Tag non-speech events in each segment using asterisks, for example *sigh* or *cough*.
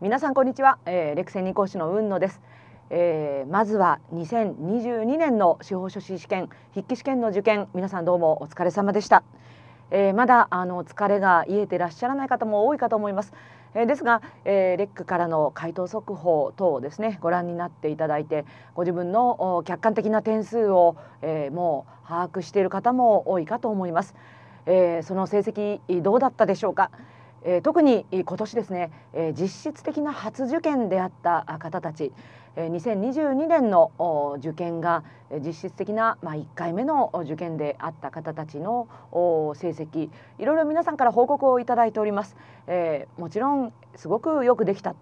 皆さんこんにちは、えー、レクセン二講師の雲野です、えー、まずは2022年の司法書士試験筆記試験の受験皆さんどうもお疲れ様でした、えー、まだあの疲れが癒えてらっしゃらない方も多いかと思います、えー、ですが、えー、レックからの回答速報等をですねご覧になっていただいてご自分の客観的な点数を、えー、もう把握している方も多いかと思います、えー、その成績どうだったでしょうか、えー、特に今年ですね、えー、実質的な初受験であった方たち、えー、2022年の受験が実質的な、まあ、1回目の受験であった方たちの成績いろいろ皆さんから報告をいただいております。えー、もちろんすごくよくできた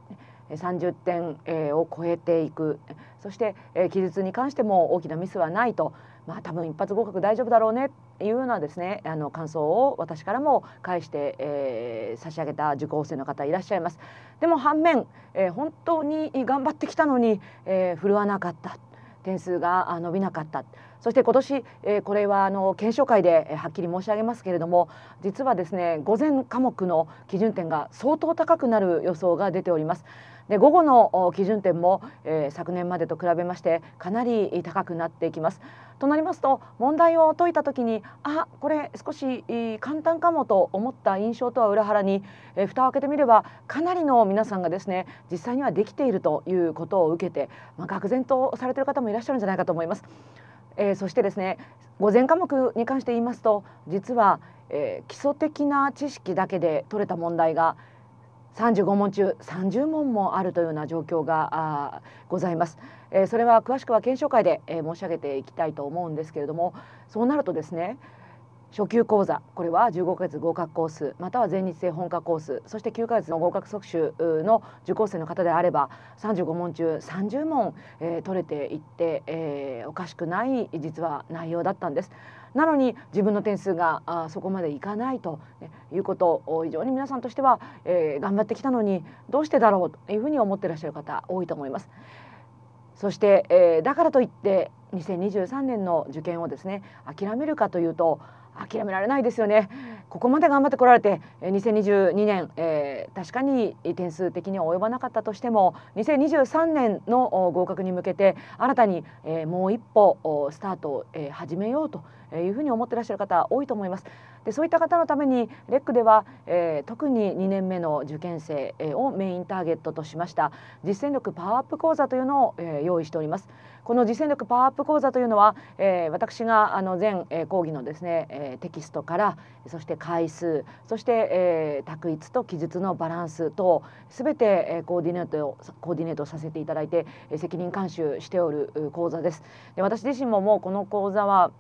30点を超えていくそして記述に関しても大きなミスはないとまあ多分一発合格大丈夫だろうねいうようなですねあの感想を私からも返して、えー、差し上げた受講生の方いらっしゃいますでも反面、えー、本当に頑張ってきたのに、えー、振るわなかった点数が伸びなかったそして今年、えー、これはあの検証会ではっきり申し上げますけれども実はですね午前科目の基準点が相当高くなる予想が出ております。で午後の基準点も、えー、昨年までと比べましてかなり高くなっていきます。となりますと問題を解いた時にあこれ少し簡単かもと思った印象とは裏腹に、えー、蓋を開けてみればかなりの皆さんがですね実際にはできているということを受けて、まあ、愕然とされている方もいらっしゃるんじゃないかと思います。えー、そしてですね午前科目に関して言いますと実は、えー、基礎的な知識だけで取れた問題が35問中30問もあるというような状況がございます、えー、それは詳しくは検証会で、えー、申し上げていきたいと思うんですけれどもそうなるとですね初級講座これは15ヶ月合格コースまたは全日制本科コースそして9ヶ月の合格即習の受講生の方であれば35問中30問、えー、取れていって、えー、おかしくない実は内容だったんです。なのに自分の点数があそこまでいかないということを非常に皆さんとしては、えー、頑張ってきたのにどうしてだろうというふうに思ってらっしゃる方多いと思います。そして、えー、だからといって2023年の受験をですね諦めるかというと諦められないですよねここまで頑張ってこられて2022年、えー、確かに点数的には及ばなかったとしても2023年の合格に向けて新たに、えー、もう一歩スタートを、え始めようというふうに思ってらっしゃる方多いと思います。でそういった方のためにレックでは、えー、特に2年目の受験生をメインターゲットとしました実践力パワーアップ講座というのを、えー、用意しております。この実践力パワーアップ講座というのは、えー、私があの全え講義のですね、えー、テキストからそして回数そして、えー、択一と記述のバランスとすべて、えコーディネートコーディネートさせていただいて、え責任監修しておる講座です。で私自身ももうこの講座は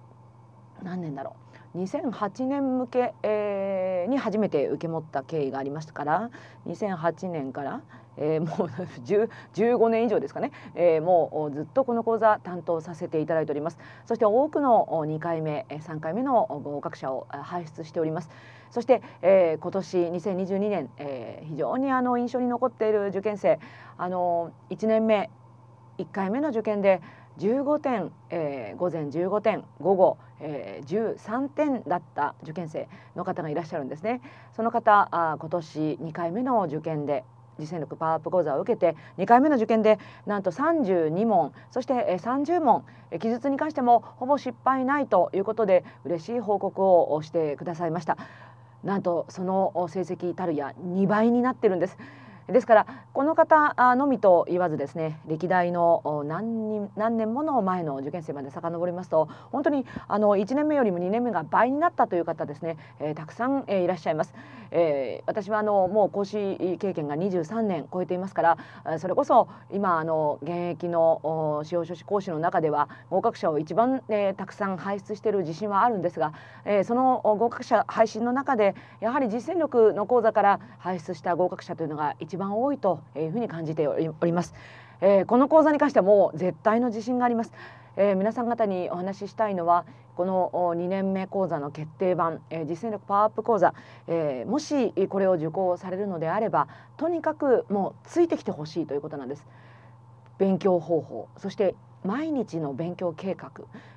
何年だろう2008年向け、えー、に初めて受け持った経緯がありましたから2008年から、えー、もう15 *laughs* 年以上ですかね、えー、もうずっとこの講座担当させていただいておりますそして多くの2回目3回目の合格者を輩出しておりますそして、えー、今年2022年、えー、非常にあの印象に残っている受験生あの1年目1回目の受験で15点、えー、午前15点午後えー、13点だった受験生の方がいらっしゃるんですね。その方あ今年2回目の受験で実践力パワーアップ講座を受けて2回目の受験でなんと32問そして30問記述に関してもほぼ失敗ないということで嬉しい報告をしてくださいましたなんとその成績たるや2倍になってるんですですからこの方のみと言わずですね歴代の何人何年もの前の受験生まで遡りますと本当にあの1年目よりも2年目が倍になったという方ですね、えー、たくさん、えー、いらっしゃいます、えー、私はあのもう講師経験が23年超えていますからそれこそ今あの現役の司法書士講師の中では合格者を一番、えー、たくさん輩出している自信はあるんですが、えー、その合格者配信の中でやはり実践力の講座から輩出した合格者というのが一一番多いというふうに感じております、えー、この講座に関してはもう絶対の自信があります、えー、皆さん方にお話ししたいのはこの2年目講座の決定版、えー、実践力パワーアップ講座、えー、もしこれを受講されるのであればとにかくもうついてきてほしいということなんです勉強方法そして毎日の勉強計画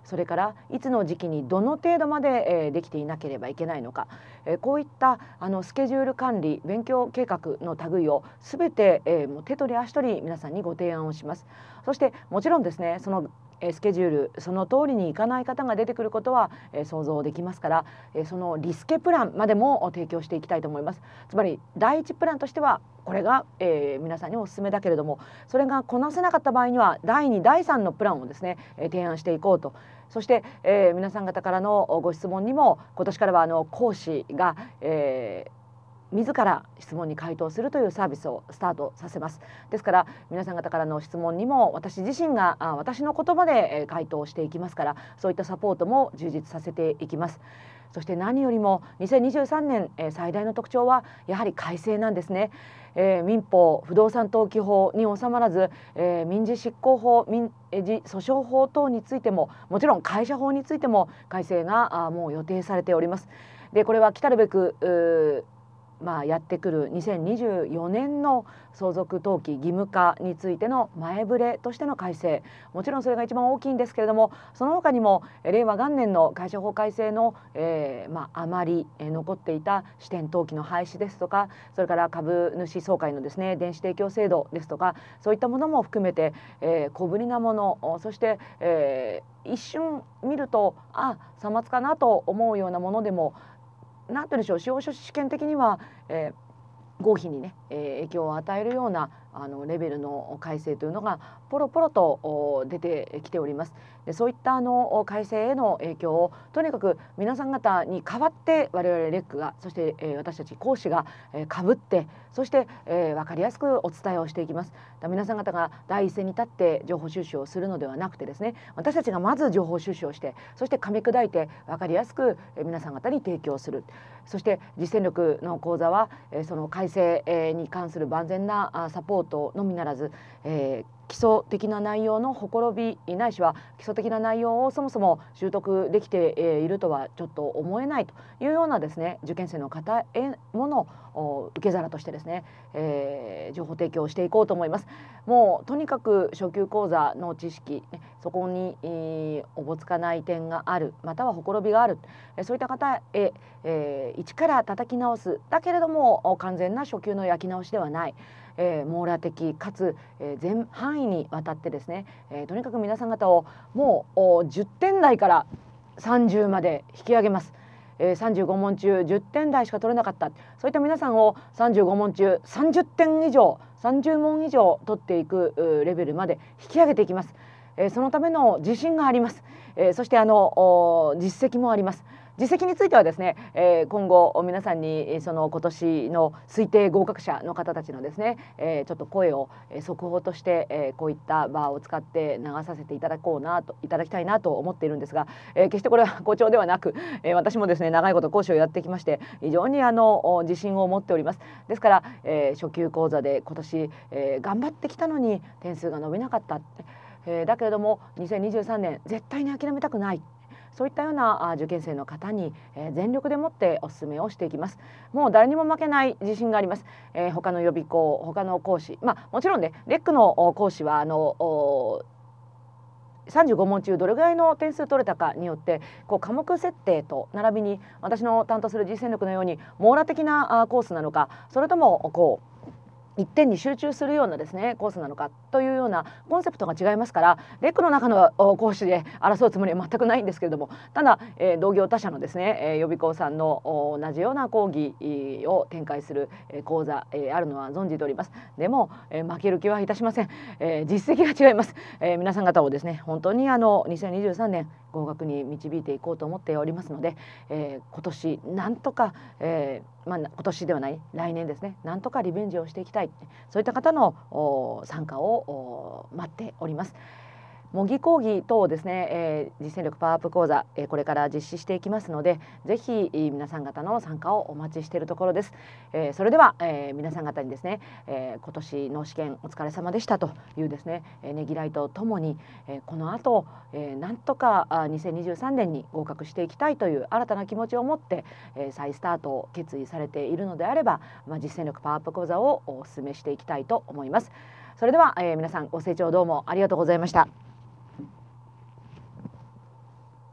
それからいつの時期にどの程度まで、えー、できていなければいけないのか、えー、こういったあのスケジュール管理勉強計画の類をすべて、えー、もう手取り足取り皆さんにご提案をします。そしてもちろんですねそのえスケジュールその通りにいかない方が出てくることは、え想像できますから、えそのリスケプランまでも提供していきたいと思います。つまり第一プランとしてはこれが、え皆さんにお勧めだけれどもそれがこなせなかった場合には第2第3のプランをですね、え提案していこうとそして、えー、皆さん方からのご質問にも今年からはあの講師が、えー、自ら質問に回答するというサービスをスタートさせますですから皆さん方からの質問にも私自身が私の言葉で回答していきますからそういったサポートも充実させていきますそして何よりも2023年最大の特徴はやはり改正なんですね、えー、民法不動産登記法に収まらず、えー、民事執行法民事訴訟法等についてももちろん会社法についても改正がもう予定されておりますでこれは来たるべくまあ、やってくる2024年の相続登記義務化についての前触れとしての改正もちろんそれが一番大きいんですけれどもその他にも令和元年の会社法改正の、えーまあ、り、残っていた支店登記の廃止ですとかそれから株主総会のですね電子提供制度ですとかそういったものも含めて、えー、小ぶりなものそして、えー、一瞬見るとあさまつかなと思うようなものでも何てでしょう司法書士試験的には、えー、合否にね、えー、影響を与えるようなあのレベルの改正というのがポロポロと出てきておりますでそういったあの改正への影響をとにかく皆さん方に代わって我々レックがそして、え私たち講師が、えかぶってそして、えー、分かりやすくお伝えをしていきます皆さん方が第一線に立って情報収集をするのではなくてですね私たちがまず情報収集をしてそして噛み砕いて分かりやすく皆さん方に提供するそして実践力の講座は、えその改正に関する万全なサポート等々のみならず、えー、基礎的な内容のほころびないしは基礎的な内容をそもそも習得できているとはちょっと思えないというようなですね受験生の方へもの受け皿としてですね、えー、情報提供していこうと思いますもうとにかく初級講座の知識、ね、そこに、えー、おぼつかない点があるまたはほころびがあるそういった方へ、えー、一から叩き直すだけれども完全な初級の焼き直しではないえー、網羅的かつ、えー、全範囲にわたってですね、えー、とにかく皆さん方をもう10点台から30まで引き上げます。えー、35問中10点台しか取れなかったそういった皆さんを35問中30点以上30問以上取っていくレベルまで引き上げていきます、えー、そのための自信があります、えー、そしてあの実績もあります、実績についてはですね、えー、今後皆さんにその今年の推定合格者の方たちのですね、えー、ちょっと声を速報として、えー、こういった場を使って流させていただこうなといただきたいなと思っているんですが、えー、決してこれは好調ではなく、えー、私もですね長いこと講師をやってきまして非常にあの自信を持っております。ですから、えー、初級講座で今年、えー、頑張ってきたのに点数が伸びなかったえー、だけれども2023年絶対に諦めたくない。そういったような受験生の方に全力でもってお勧めをしていきますもう誰にも負けない自信があります、えー、他の予備校他の講師まあもちろんねレックの講師はあの35問中どれぐらいの点数取れたかによってこう科目設定と並びに私の担当する実践力のように網羅的なコースなのかそれともこう一点に集中するようなですねコースなのかというようなコンセプトが違いますからレックの中の講師で争うつもりは全くないんですけれどもただ、えー、同業他社のですね、えー、予備校さんの同じような講義を展開する、講座、えー、あるのは存じておりますでも、えー、負ける気はいたしません、えー、実績が違います、えー、皆さん方をですね本当にあの2023年合格に導いていこうと思っておりますので、えー、今年なんとか、えーまあ、今年ではない来年ですねなんとかリベンジをしていきたいそういった方の参加を待っております。模擬講義等をですね、えー、実践力パワーアップ講座、えー、これから実施していきますのでぜひ皆さん方の参加をお待ちしているところです、えー、それでは、えー、皆さん方にですね、えー、今年の試験お疲れ様でしたというですね、えー、ねぎらいとともに、えー、この後、えー、なんとかあ2023年に合格していきたいという新たな気持ちを持って、えー、再スタートを決意されているのであれば、まあ、実践力パワーアップ講座をお勧めしていきたいと思いますそれでは、えー、皆さんご清聴どうもありがとうございました。